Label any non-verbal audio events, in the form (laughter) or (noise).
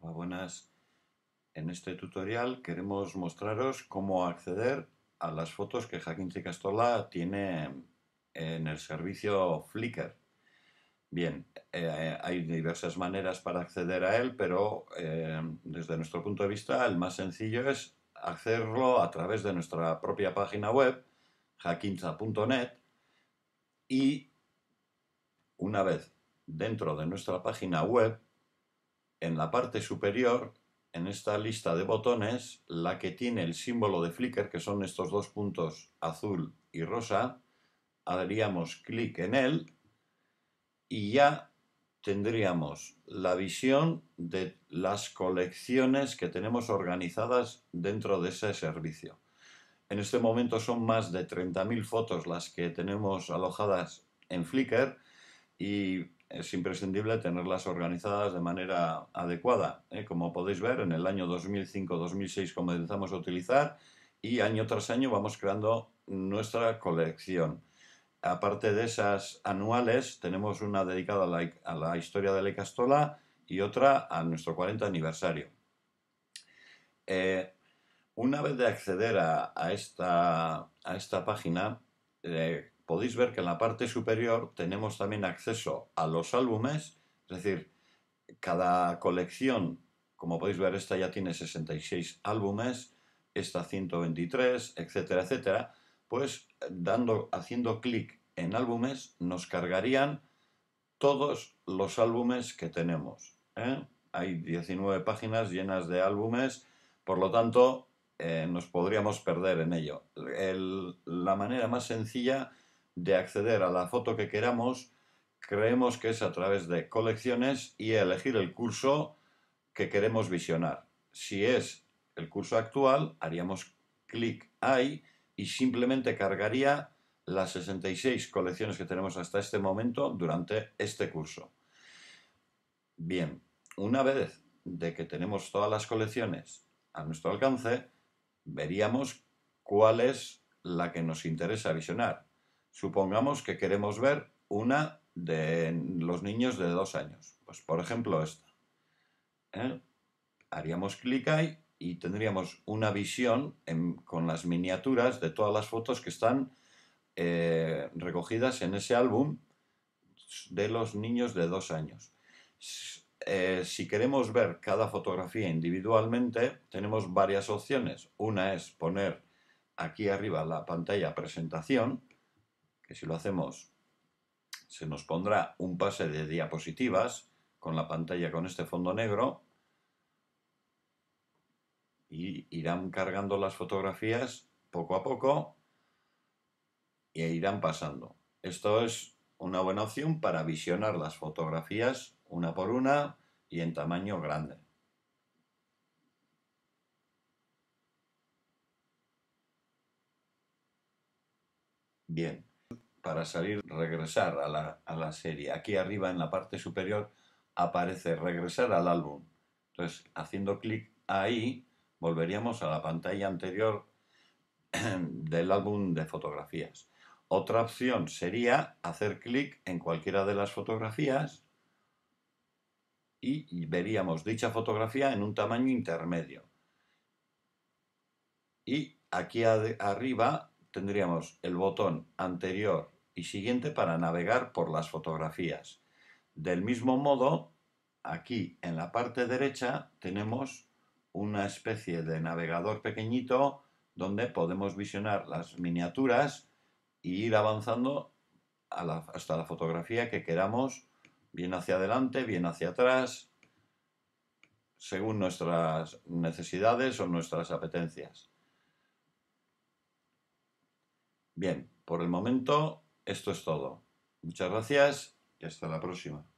Hola, buenas. En este tutorial queremos mostraros cómo acceder a las fotos que Jaquín Castola tiene en el servicio Flickr. Bien, eh, hay diversas maneras para acceder a él, pero eh, desde nuestro punto de vista el más sencillo es hacerlo a través de nuestra propia página web, jaquinza.net, y una vez dentro de nuestra página web en la parte superior, en esta lista de botones, la que tiene el símbolo de Flickr, que son estos dos puntos azul y rosa, haríamos clic en él y ya tendríamos la visión de las colecciones que tenemos organizadas dentro de ese servicio. En este momento son más de 30.000 fotos las que tenemos alojadas en Flickr y es imprescindible tenerlas organizadas de manera adecuada. ¿eh? Como podéis ver, en el año 2005-2006 comenzamos a utilizar y año tras año vamos creando nuestra colección. Aparte de esas anuales, tenemos una dedicada a la, historia de la Castola y otra a nuestro 40 aniversario. Eh, una vez de acceder a, esta, a esta página, eh, podéis ver que en la parte superior tenemos también acceso a los álbumes, es decir, cada colección, como podéis ver, esta ya tiene 66 álbumes, esta 123, etcétera, etcétera, pues dando, haciendo clic en álbumes nos cargarían todos los álbumes que tenemos. ¿eh? Hay 19 páginas llenas de álbumes, por lo tanto eh, nos podríamos perder en ello. la manera más sencilla de acceder a la foto que queramos, creemos que es a través de colecciones y elegir el curso que queremos visionar. Si es el curso actual, haríamos clic ahí y simplemente cargaría las 66 colecciones que tenemos hasta este momento durante este curso. Bien, una vez de que tenemos todas las colecciones a nuestro alcance, veríamos cuál es la que nos interesa visionar. Supongamos que queremos ver una de los niños de dos años. Pues por ejemplo esta. ¿eh? Haríamos clic ahí y tendríamos una visión con las miniaturas de todas las fotos que están eh, recogidas en ese álbum de los niños de dos años. Eh, si queremos ver cada fotografía individualmente, tenemos varias opciones. Una es poner aquí arriba la pantalla presentación que si lo hacemos se nos pondrá un pase de diapositivas con la pantalla con este fondo negro y irán cargando las fotografías poco a poco e irán pasando. Esto es una buena opción para visionar las fotografías una por una y en tamaño grande. Bien para salir, regresar a la, serie. Aquí arriba en la parte superior aparece regresar al álbum. Entonces, haciendo clic ahí, volveríamos a la pantalla anterior (clears throat) del álbum de fotografías. Otra opción sería hacer clic en cualquiera de las fotografías y veríamos dicha fotografía en un tamaño intermedio. Y aquí arriba tendríamos el botón anterior y siguiente para navegar por las fotografías. Del mismo modo, aquí en la parte derecha tenemos una especie de navegador pequeñito donde podemos visionar las miniaturas y ir avanzando hasta la fotografía que queramos, bien hacia adelante, bien hacia atrás, según nuestras necesidades o nuestras apetencias. Bien, por el momento esto es todo. Muchas gracias y hasta la próxima.